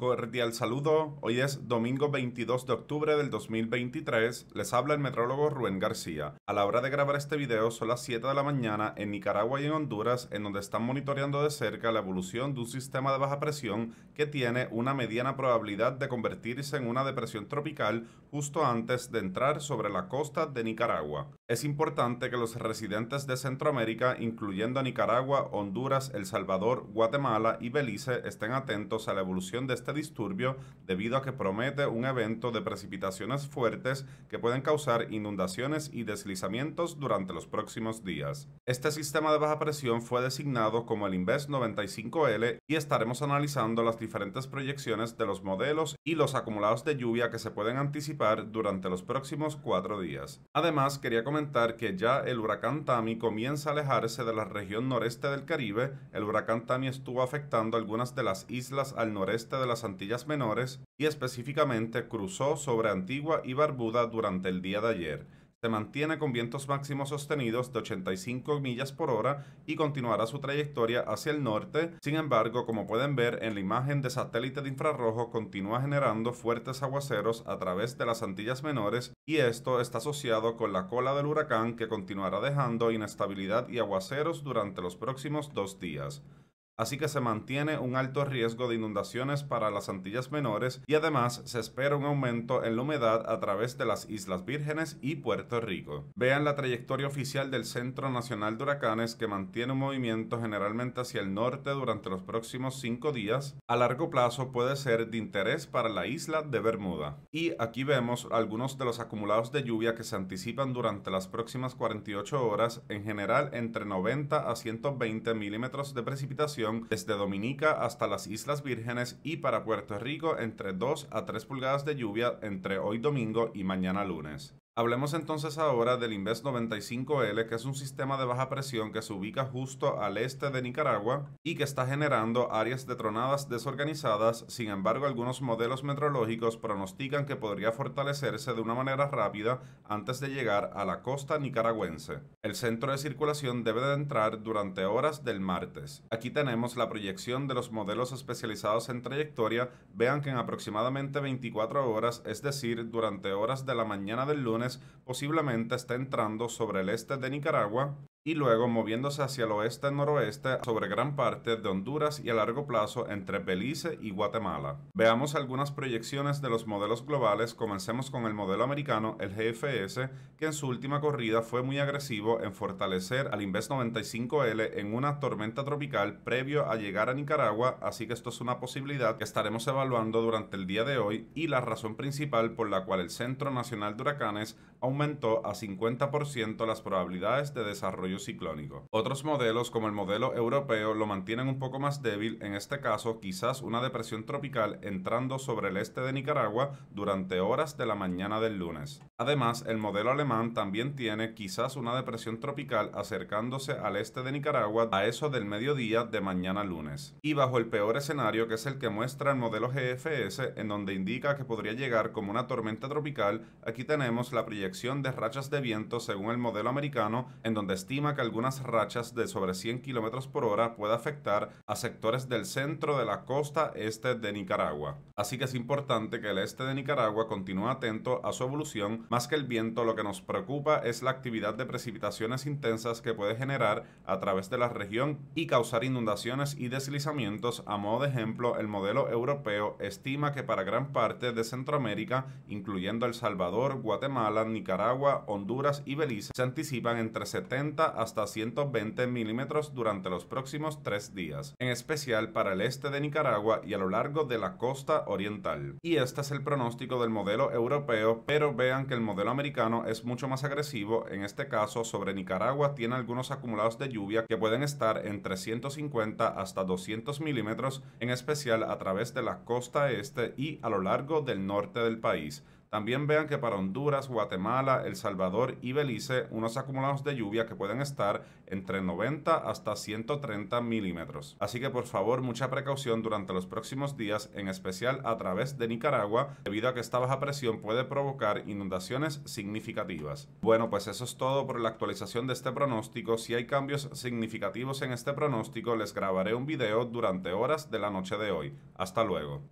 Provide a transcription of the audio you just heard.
cordial saludo. Hoy es domingo 22 de octubre del 2023. Les habla el metrólogo Rubén García. A la hora de grabar este video son las 7 de la mañana en Nicaragua y en Honduras, en donde están monitoreando de cerca la evolución de un sistema de baja presión que tiene una mediana probabilidad de convertirse en una depresión tropical justo antes de entrar sobre la costa de Nicaragua. Es importante que los residentes de Centroamérica, incluyendo Nicaragua, Honduras, El Salvador, Guatemala y Belice, estén atentos a la evolución de este este disturbio debido a que promete un evento de precipitaciones fuertes que pueden causar inundaciones y deslizamientos durante los próximos días. Este sistema de baja presión fue designado como el Inves 95L y estaremos analizando las diferentes proyecciones de los modelos y los acumulados de lluvia que se pueden anticipar durante los próximos cuatro días. Además, quería comentar que ya el huracán Tami comienza a alejarse de la región noreste del Caribe. El huracán Tami estuvo afectando algunas de las islas al noreste de las Antillas Menores y específicamente cruzó sobre Antigua y Barbuda durante el día de ayer. Se mantiene con vientos máximos sostenidos de 85 millas por hora y continuará su trayectoria hacia el norte. Sin embargo, como pueden ver en la imagen de satélite de infrarrojo, continúa generando fuertes aguaceros a través de las Antillas Menores y esto está asociado con la cola del huracán que continuará dejando inestabilidad y aguaceros durante los próximos dos días así que se mantiene un alto riesgo de inundaciones para las Antillas Menores y además se espera un aumento en la humedad a través de las Islas Vírgenes y Puerto Rico. Vean la trayectoria oficial del Centro Nacional de Huracanes que mantiene un movimiento generalmente hacia el norte durante los próximos cinco días. A largo plazo puede ser de interés para la isla de Bermuda. Y aquí vemos algunos de los acumulados de lluvia que se anticipan durante las próximas 48 horas, en general entre 90 a 120 milímetros de precipitación desde Dominica hasta las Islas Vírgenes y para Puerto Rico entre 2 a 3 pulgadas de lluvia entre hoy domingo y mañana lunes. Hablemos entonces ahora del Invest 95L, que es un sistema de baja presión que se ubica justo al este de Nicaragua y que está generando áreas de tronadas desorganizadas. Sin embargo, algunos modelos meteorológicos pronostican que podría fortalecerse de una manera rápida antes de llegar a la costa nicaragüense. El centro de circulación debe de entrar durante horas del martes. Aquí tenemos la proyección de los modelos especializados en trayectoria. Vean que en aproximadamente 24 horas, es decir, durante horas de la mañana del lunes, posiblemente está entrando sobre el este de Nicaragua y luego moviéndose hacia el oeste-noroeste sobre gran parte de Honduras y a largo plazo entre Belice y Guatemala. Veamos algunas proyecciones de los modelos globales, comencemos con el modelo americano, el GFS, que en su última corrida fue muy agresivo en fortalecer al invés 95L en una tormenta tropical previo a llegar a Nicaragua, así que esto es una posibilidad que estaremos evaluando durante el día de hoy y la razón principal por la cual el Centro Nacional de Huracanes aumentó a 50% las probabilidades de desarrollo ciclónico. Otros modelos, como el modelo europeo, lo mantienen un poco más débil, en este caso quizás una depresión tropical entrando sobre el este de Nicaragua durante horas de la mañana del lunes. Además, el modelo alemán también tiene quizás una depresión tropical acercándose al este de Nicaragua a eso del mediodía de mañana lunes. Y bajo el peor escenario que es el que muestra el modelo GFS, en donde indica que podría llegar como una tormenta tropical, aquí tenemos la proyección de rachas de viento según el modelo americano, en donde estima que algunas rachas de sobre 100 km por hora puede afectar a sectores del centro de la costa este de Nicaragua. Así que es importante que el este de Nicaragua continúe atento a su evolución más que el viento, lo que nos preocupa es la actividad de precipitaciones intensas que puede generar a través de la región y causar inundaciones y deslizamientos. A modo de ejemplo, el modelo europeo estima que para gran parte de Centroamérica, incluyendo El Salvador, Guatemala, Nicaragua, Honduras y Belice, se anticipan entre 70 hasta 120 milímetros durante los próximos tres días, en especial para el este de Nicaragua y a lo largo de la costa oriental. Y este es el pronóstico del modelo europeo, pero vean que modelo americano es mucho más agresivo, en este caso sobre Nicaragua tiene algunos acumulados de lluvia que pueden estar entre 150 hasta 200 milímetros, en especial a través de la costa este y a lo largo del norte del país. También vean que para Honduras, Guatemala, El Salvador y Belice, unos acumulados de lluvia que pueden estar entre 90 hasta 130 milímetros. Así que por favor, mucha precaución durante los próximos días, en especial a través de Nicaragua, debido a que esta baja presión puede provocar inundaciones significativas. Bueno, pues eso es todo por la actualización de este pronóstico. Si hay cambios significativos en este pronóstico, les grabaré un video durante horas de la noche de hoy. Hasta luego.